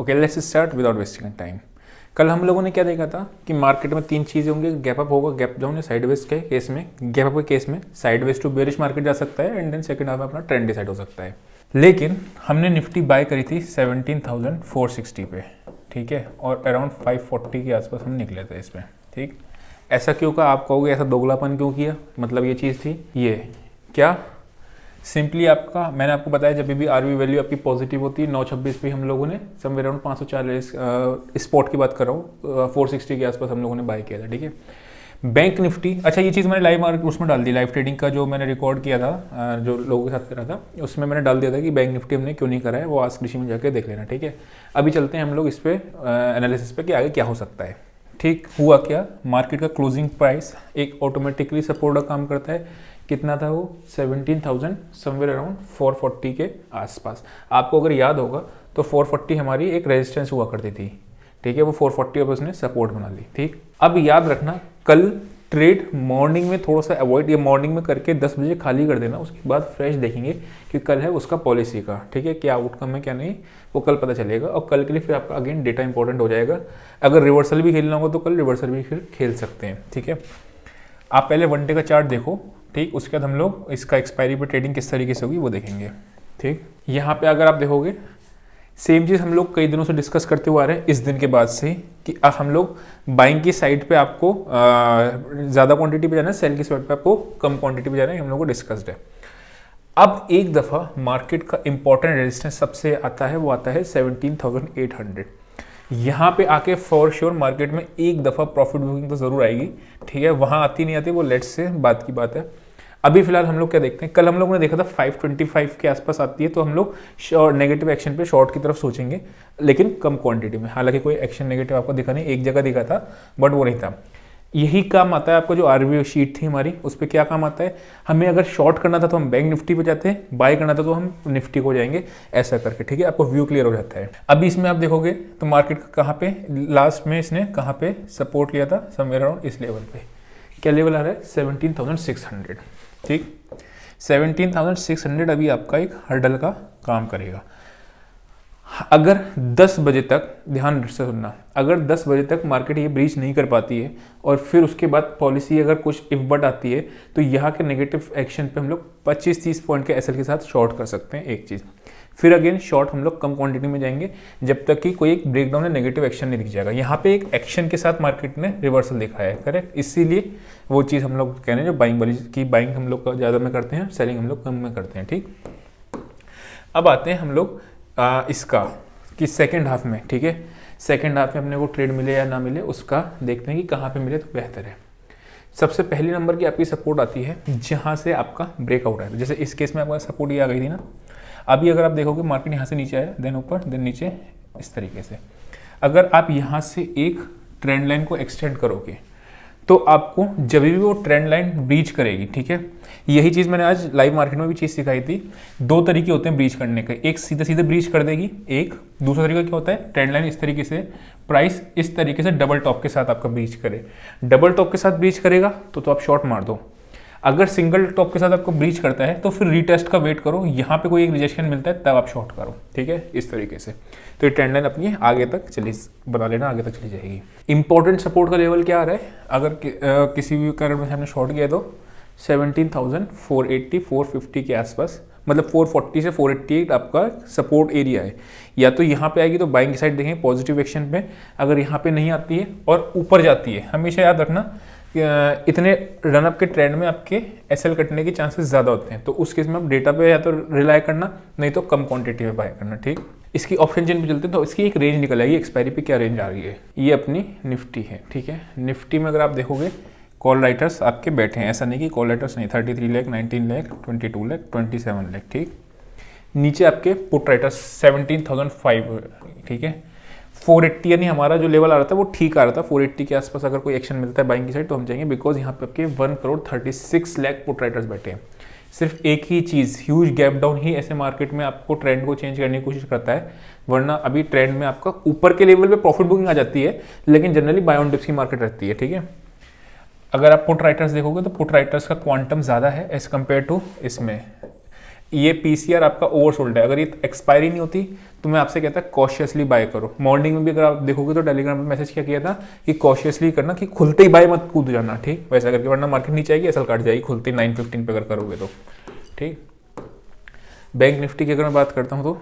okay let's start without wasting time कल हम लोगों ने क्या देखा था कि मार्केट में तीन चीज़ें होंगी गैप अप होगा गैप डाउन या साइड के केस में गैप अप के केस में sideways to bearish market जा सकता है एंड देन सेकंड हाफ में अपना ट्रेंड डिसाइड हो सकता है लेकिन हमने निफ्टी बाय करी थी 17,460 पे ठीक है और अराउंड 540 के आसपास हम निकले थे इसमें ठीक ऐसा क्यों कहा आप कहोगे ऐसा दोगलापन क्यों किया मतलब ये चीज़ थी ये क्या सिंपली आपका मैंने आपको बताया जब भी आर वैल्यू आपकी पॉजिटिव होती है नौ छब्बीस पे हम लोगों ने समवेयर अराउंड पाँच सौ चालीस स्पॉट की बात कर रहा हूँ फोर सिक्सटी के आसपास हम लोगों ने बाय किया था ठीक है बैंक निफ्टी अच्छा ये चीज़ मैंने लाइव मार्केट उसमें डाल दी लाइव ट्रेडिंग का जो मैंने रिकॉर्ड किया था जो लोगों के साथ करा था उसमें मैंने डाल दिया था कि बैंक निफ्टी हमने क्यों नहीं करा है वो आज कृषि में जाकर देख लेना ठीक है अभी चलते हैं हम लोग इस पर एनालिसिस पे कि आगे क्या हो सकता है ठीक हुआ क्या मार्केट का क्लोजिंग प्राइस एक ऑटोमेटिकली सपोर्ट का काम करता है कितना था वो seventeen thousand somewhere around four forty के आसपास आपको अगर याद होगा तो फोर फोर्टी हमारी एक रेजिस्टेंस हुआ करती थी ठीक है वो फोर फोर्टी अब उसने सपोर्ट बना ली ठीक अब याद रखना कल ट्रेड मॉर्निंग में थोड़ा सा अवॉइड या मॉर्निंग में करके 10 बजे खाली कर देना उसके बाद फ्रेश देखेंगे कि कल है उसका पॉलिसी का ठीक है क्या आउटकम है क्या नहीं वो कल पता चलेगा और कल के लिए फिर आपका अगेन डेटा इंपॉर्टेंट हो जाएगा अगर रिवर्सल भी खेलना होगा तो कल रिवर्सल भी फिर खेल सकते हैं ठीक है आप पहले वनडे का चार्ट देखो ठीक उसके बाद हम लोग इसका एक्सपायरी पर ट्रेडिंग किस तरीके से होगी वो देखेंगे ठीक यहाँ पे अगर आप देखोगे सेम चीज़ हम लोग कई दिनों से डिस्कस करते हुए आ रहे हैं इस दिन के बाद से कि अब हम लोग बाइंग की साइड पे आपको ज़्यादा क्वांटिटी पे जाना है सेल की साइड पे आपको कम क्वांटिटी पे जाना है हम लोग को डिस्कस्ड है अब एक दफ़ा मार्केट का इंपॉर्टेंट रेजिस्टेंस सबसे आता है वो आता है सेवनटीन हंड्रेड यहाँ पे आके फॉर श्योर मार्केट में एक दफ़ा प्रॉफिट बुकिंग तो ज़रूर आएगी ठीक है वहाँ आती नहीं आती वो लेट्स से बात की बात है अभी फिलहाल हम लोग क्या देखते हैं कल हम लोगों ने देखा था 525 के आसपास आती है तो हम लोग नेगेटिव एक्शन पे शॉर्ट की तरफ सोचेंगे लेकिन कम क्वांटिटी में हालांकि कोई एक्शन नेगेटिव आपको दिखा नहीं एक जगह दिखा था बट वो नहीं था यही काम आता है आपका जो आर शीट थी हमारी उस पर क्या काम आता है हमें अगर शॉर्ट करना था तो हम बैंक निफ्टी पे जाते हैं बाय करना था तो हम निफ्टी को जाएंगे ऐसा करके ठीक है आपको व्यू क्लियर हो जाता है अभी इसमें आप देखोगे तो मार्केट कहाँ पे लास्ट में इसने कहाँ पे सपोर्ट लिया था समवेयर अराउंड इस लेवल पे क्या लेवल आ रहा है सेवनटीन थाउजेंड सिक्स हंड्रेड ठीक सेवनटीन थाउजेंड सिक्स हंड्रेड अभी आपका एक हर्डल का काम करेगा अगर 10 बजे तक ध्यान से सुनना अगर 10 बजे तक मार्केट ये ब्रीच नहीं कर पाती है और फिर उसके बाद पॉलिसी अगर कुछ इफ बट आती है तो यहाँ के नेगेटिव एक्शन पे हम लोग 25-30 पॉइंट के एसएल के साथ शॉर्ट कर सकते हैं एक चीज़ फिर अगेन शॉर्ट हम लोग कम क्वांटिटी में जाएंगे जब तक कि कोई एक ब्रेकडाउन या नेगेटिव एक्शन नहीं दिख जाएगा यहाँ पे एक एक्शन के साथ मार्केट ने रिवर्सल दिखाया है करेक्ट इसीलिए वो चीज़ हम लोग कह रहे हैं जो बाइंग वाली की बाइंग हम लोग ज़्यादा में करते हैं सेलिंग हम लोग कम में करते हैं ठीक अब आते हैं हम लोग इसका कि सेकेंड हाफ में ठीक है सेकेंड हाफ में अपने को ट्रेड मिले या ना मिले उसका देखते हैं कि कहाँ पर मिले तो बेहतर है सबसे पहले नंबर की आपकी सपोर्ट आती है जहाँ से आपका ब्रेकआउट आया था जैसे इस केस में आपका सपोर्ट ये आ गई थी ना अभी अगर आप देखोगे मार्केट यहाँ से नीचे आया देन ऊपर देन नीचे इस तरीके से अगर आप यहाँ से एक ट्रेंड लाइन को एक्सटेंड करोगे तो आपको जब भी वो ट्रेंड लाइन ब्रीच करेगी ठीक है यही चीज़ मैंने आज लाइव मार्केट में भी चीज़ सिखाई थी दो तरीके होते हैं ब्रीच करने के एक सीधे सीधे ब्रीच कर देगी एक दूसरा तरीका क्या होता है ट्रेंड लाइन इस तरीके से प्राइस इस तरीके से डबल टॉप के साथ आपका ब्रीच करे डबल टॉप के साथ ब्रीच करेगा तो, तो आप शॉर्ट मार दो अगर सिंगल टॉप के साथ आपको ब्रीच करता है तो फिर रीटेस्ट का वेट करो यहाँ पे कोई एक रिजेक्शन मिलता है तब आप शॉर्ट करो ठीक है इस तरीके से तो ये ट्रेंड लाइन अपनी आगे तक चली बना लेना आगे तक चली जाएगी इंपॉर्टेंट सपोर्ट का लेवल क्या आ रहा है अगर कि, आ, किसी भी कारण में हमने शॉर्ट किया तो seventeen thousand four eighty four fifty के आसपास मतलब 440 से 488 आपका सपोर्ट एरिया है या तो यहाँ पे आएगी तो बाइंग साइड देखें पॉजिटिव एक्शन पे अगर यहाँ पे नहीं आती है और ऊपर जाती है हमेशा याद रखना इतने रनअप के ट्रेंड में आपके एस कटने के चांसेस ज़्यादा होते हैं तो उस केस में आप डेटा पे या तो रिलाई करना नहीं तो कम क्वांटिटी में बाय करना ठीक इसकी ऑप्शन चेन पे चलते हैं तो इसकी एक रेंज निकल आएगी एक्सपायरी पे क्या रेंज आ रही है ये अपनी निफ्टी है ठीक है निफ्टी में अगर आप देखोगे कॉल राइटर्स आपके बैठे हैं ऐसा नहीं कि कॉल राइटर्स नहीं thirty three lakh nineteen lakh twenty two lakh twenty seven lakh ठीक नीचे आपके put writers seventeen thousand five ठीक है फोर एट्टी यानी हमारा जो लेवल आ रहा था वो ठीक आ रहा था फोर एट्टी के आसपास अगर कोई एक्शन मिलता है बाइंग की साइड तो हम जाएंगे बिकॉज यहाँ पे आपके one crore thirty six lakh put writers बैठे हैं सिर्फ एक ही चीज़ ह्यूज गैप डाउन ही ऐसे मार्केट में आपको ट्रेंड को चेंज करने की कोशिश करता है वरना अभी ट्रेंड में आपका ऊपर के लेवल पे प्रॉफिट बुकिंग आ जाती है लेकिन जनरली बायोन डिप्स की मार्केट रहती है ठीक है अगर आप पुट राइटर्स देखोगे तो पुट राइटर्स का क्वांटम ज़्यादा है एज कम्पेयर टू इसमें ये पी आपका ओवर सोल्ड है अगर ये एक्सपायरी नहीं होती तो मैं आपसे कहता कॉशियसली बाय करो मॉर्निंग में भी अगर आप देखोगे तो टेलीग्राम पे मैसेज क्या किया था कि कॉशियसली करना कि खुलते ही बाय मत कूद जाना ठीक वैसा करके वरना मार्केट नीचे आएगी असल काट जाएगी खुलते नाइन फिफ्टीन पे अगर करोगे तो ठीक बैंक निफ्टी की अगर मैं बात करता हूँ तो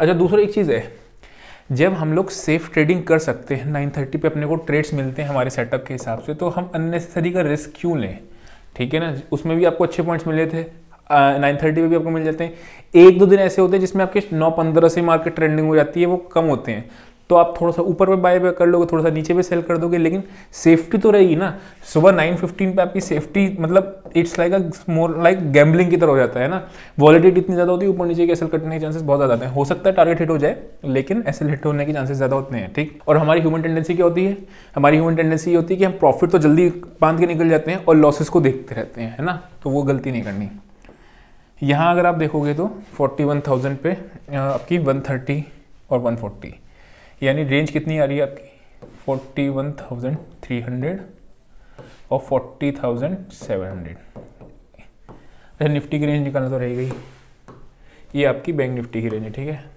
अच्छा दूसरा एक चीज़ है जब हम लोग सेफ ट्रेडिंग कर सकते हैं नाइन थर्टी पर अपने को ट्रेड्स मिलते हैं हमारे सेटअप के हिसाब से तो हम अननेसेसरी का रिस्क क्यों लें ठीक है ना उसमें भी आपको अच्छे पॉइंट्स मिले थे नाइन थर्टी पर भी आपको मिल जाते हैं एक दो दिन ऐसे होते हैं जिसमें आपके नौ पंद्रह से मार्केट ट्रेंडिंग हो जाती है वो कम होते हैं तो आप थोड़ा सा ऊपर पे बाय कर लोगे थोड़ा सा नीचे पे सेल कर दोगे लेकिन सेफ्टी तो रहेगी ना सुबह नाइन फिफ्टीन पर आपकी सेफ्टी मतलब it's like a more like gambling की तरह हो जाता है ना वॉलिटी इतनी ज़्यादा होती है ऊपर नीचे के एसल कटने के चांसेस बहुत ज़्यादा आते हैं हो सकता है टारगेट हिट हो जाए लेकिन एसल हिट होने के चांसेस ज़्यादा होते हैं ठीक और हमारी ह्यूमन टेंडेंसी क्या होती है हमारी ह्यूमन टेंडेंसी ये होती है कि हम प्रॉफिट तो जल्दी बांध के निकल जाते हैं और लॉसेस को देखते रहते हैं है ना तो वो गलती नहीं करनी यहाँ अगर आप देखोगे तो 41,000 पे आपकी 130 और 140 यानी रेंज कितनी आ रही है आपकी 41,300 और 40,700 अच्छा निफ्टी की रेंज निकालना तो रह गई ये आपकी बैंक निफ्टी की रेंज है ठीक है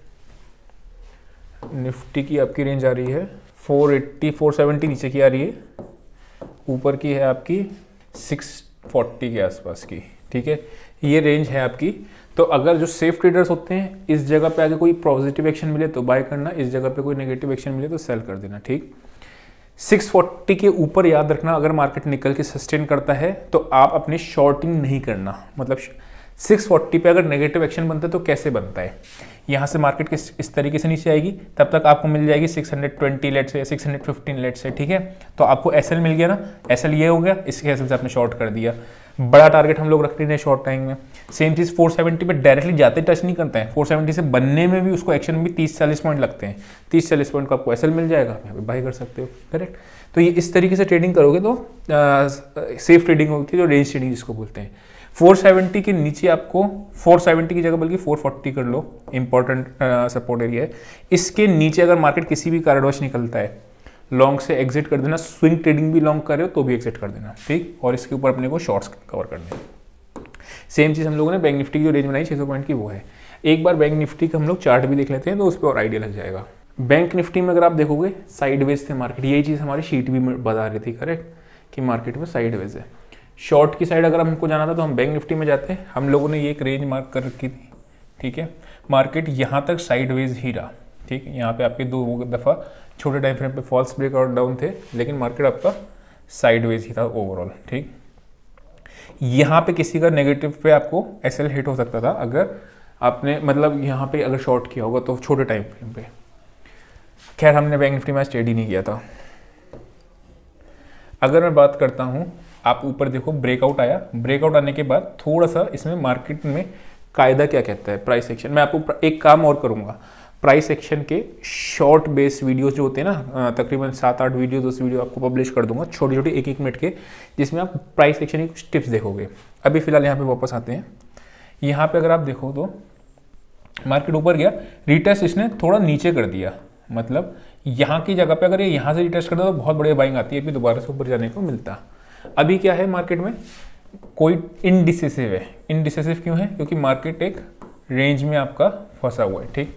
निफ्टी की आपकी रेंज आ रही है 480 470 नीचे की आ रही है ऊपर की है आपकी 640 के आसपास की ठीक है ये रेंज है आपकी तो अगर जो सेफ ट्रेडर्स होते हैं इस जगह पे अगर कोई पॉजिटिव एक्शन मिले तो बाय करना इस जगह पे कोई नेगेटिव एक्शन मिले तो सेल कर देना ठीक 640 के ऊपर याद रखना अगर मार्केट निकल के सस्टेन करता है तो आप अपनी शॉर्टिंग नहीं करना मतलब 640 पे अगर नेगेटिव एक्शन बनता है तो कैसे बनता है यहाँ से मार्केट किस इस तरीके से नीचे आएगी तब तक आपको मिल जाएगी 620 लेट से फिफ्टीन लेट से ठीक है तो आपको एसएल मिल गया ना एसएल ये हो गया इसके एसएल से आपने शॉर्ट कर दिया बड़ा टारगेट हम लोग रख रहे हैं शॉर्ट टाइम में सेम चीज़ 470 पे डायरेक्टली जाते टच नहीं करते हैं 470 से बनने में भी उसको एक्शन में भी 30-40 पॉइंट लगते हैं 30-40 पॉइंट का आपको एस मिल जाएगा आप यहाँ बाई कर सकते हो करेक्ट तो ये इस तरीके से ट्रेडिंग करोगे तो सेफ ट्रेडिंग होती है जो रेंज ट्रेडिंग जिसको बोलते हैं 470 के नीचे आपको 470 की जगह बल्कि 440 कर लो इंपॉर्टेंट सपोर्ट एरिया है इसके नीचे अगर मार्केट किसी भी कारणवश निकलता है लॉन्ग से एग्जिट कर देना स्विंग ट्रेडिंग भी लॉन्ग कर रहे हो तो भी एग्जिट कर देना ठीक और इसके ऊपर अपने को शॉर्ट्स कवर कर देना सेम चीज़ हम लोगों ने बैंक निफ्टी की जो रेंज बनाई छः पॉइंट की वो है एक बार बैंक निफ्टी का हम लोग चार्ट भी देख लेते हैं तो उस पर और आइडिया लग जाएगा बैंक निफ्टी में अगर आप देखोगे साइडवेज थे मार्केट यही चीज़ हमारी शीट भी बता रही थी करेक्ट कि मार्केट में साइडवेज है शॉर्ट की साइड अगर हमको जाना था तो हम बैंक निफ्टी में जाते हैं हम लोगों ने ये एक रेंज मार्क कर रखी थी ठीक है मार्केट यहाँ तक साइडवेज ही रहा ठीक यहाँ पे आपके दो दफ़ा छोटे टाइम फ्रेम पे फॉल्स ब्रेक और डाउन थे लेकिन मार्केट आपका साइडवेज ही था ओवरऑल ठीक यहाँ पे किसी का नेगेटिव पे आपको एस हिट हो सकता था अगर आपने मतलब यहाँ पे अगर शॉर्ट किया होगा तो छोटे टाइम फ्रेम पे खैर हमने बैंक निफ्टी में स्टेडी नहीं किया था अगर मैं बात करता हूँ आप ऊपर देखो ब्रेकआउट आया ब्रेकआउट आने के बाद थोड़ा सा इसमें मार्केट में कायदा क्या कहता है प्राइस एक्शन मैं आपको एक काम और करूँगा प्राइस एक्शन के शॉर्ट बेस वीडियोस जो होते हैं ना तकरीबन सात आठ वीडियो दस वीडियो आपको पब्लिश कर दूंगा छोटे छोटे एक एक मिनट के जिसमें आप प्राइस एक्शन की कुछ टिप्स देखोगे अभी फिलहाल यहाँ पे वापस आते हैं यहाँ पे अगर आप देखो तो मार्केट ऊपर गया रिटेस्ट इसने थोड़ा नीचे कर दिया मतलब यहाँ की जगह पर अगर ये यहाँ से रिटेस्ट करता तो बहुत बढ़िया बाइंग आती है अभी दोबारा से ऊपर जाने को मिलता अभी क्या है मार्केट में कोई इनडिसिव है इनडिसिव क्यों है क्योंकि मार्केट एक रेंज में आपका फंसा हुआ है ठीक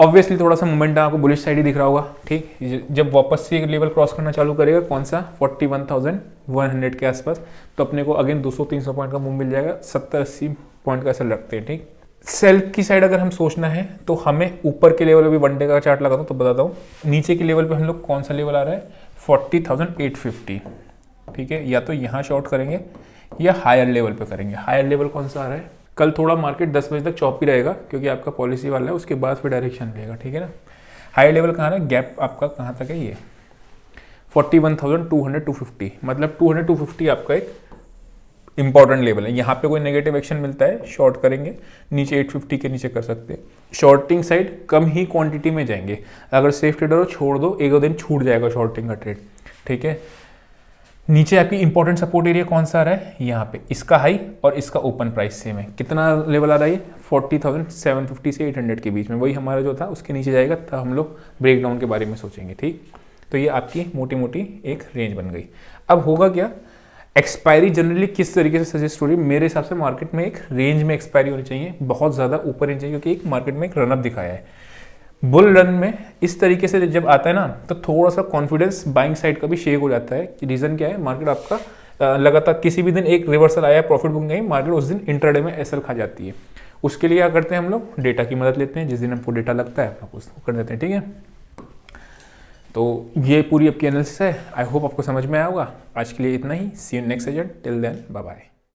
ऑब्वियसली थोड़ा सा मोमेंटम आपको बुलिश साइड ही दिख रहा होगा ठीक जब वापस से लेवल क्रॉस करना चालू करेगा कौन सा 41,100 के आसपास तो अपने को अगेन 200-300 पॉइंट का मूव मिल जाएगा 70-80 पॉइंट का ऐसा रखते हैं ठीक सेल की साइड अगर हम सोचना है तो हमें ऊपर के लेवल अभी भी वन डे का चार्ट लगाता हूँ तो बताता हूँ नीचे के लेवल पर हम लोग कौन सा लेवल आ रहा है फोर्टी ठीक है या तो यहाँ शॉर्ट करेंगे या हायर लेवल पर करेंगे हायर लेवल कौन सा आ रहा है कल थोड़ा मार्केट दस बजे तक चौप ही रहेगा क्योंकि आपका पॉलिसी वाला है उसके बाद फिर डायरेक्शन लेगा ठीक है ना हाई लेवल कहाँ है गैप आपका कहाँ तक है ये forty one thousand two hundred to fifty मतलब टू हंड्रेड टू फिफ्टी आपका एक इंपॉर्टेंट लेवल है यहाँ पे कोई नेगेटिव एक्शन मिलता है शॉर्ट करेंगे नीचे 850 के नीचे कर सकते हैं शॉर्टिंग साइड कम ही क्वांटिटी में जाएंगे अगर सेफ ट्रेडर हो छोड़ दो एक दो दिन छूट जाएगा शॉर्टिंग का ट्रेड ठीक है नीचे आपकी इंपॉर्टेंट सपोर्ट एरिया कौन सा आ रहा है यहाँ पे इसका हाई और इसका ओपन प्राइस सेम है कितना लेवल आ रहा है फोर्टी थाउजेंड सेवन फिफ्टी से एट हंड्रेड के बीच में वही हमारा जो था उसके नीचे जाएगा तब हम लोग ब्रेकडाउन के बारे में सोचेंगे ठीक तो ये आपकी मोटी मोटी एक रेंज बन गई अब होगा क्या एक्सपायरी जनरली किस तरीके से सजेस्ट हो रही है मेरे हिसाब से मार्केट में एक रेंज में एक्सपायरी होनी चाहिए बहुत ज़्यादा ऊपर होनी चाहिए क्योंकि एक मार्केट में एक रनअप दिखाया है बुल रन में इस तरीके से जब आता है ना तो थोड़ा सा कॉन्फिडेंस बाइंग साइड का भी शेक हो जाता है रीज़न क्या है मार्केट आपका लगातार किसी भी दिन एक रिवर्सल आया प्रॉफिट बुक गई मार्केट उस दिन इंटरडे में एसल खा जाती है उसके लिए क्या करते हैं हम लोग डेटा की मदद लेते हैं जिस दिन हमको डेटा लगता है आप उसको कर देते हैं ठीक है तो ये पूरी आपकी एनालिसिस है आई होप आपको समझ में आया होगा आज के लिए इतना ही see you next agent till then bye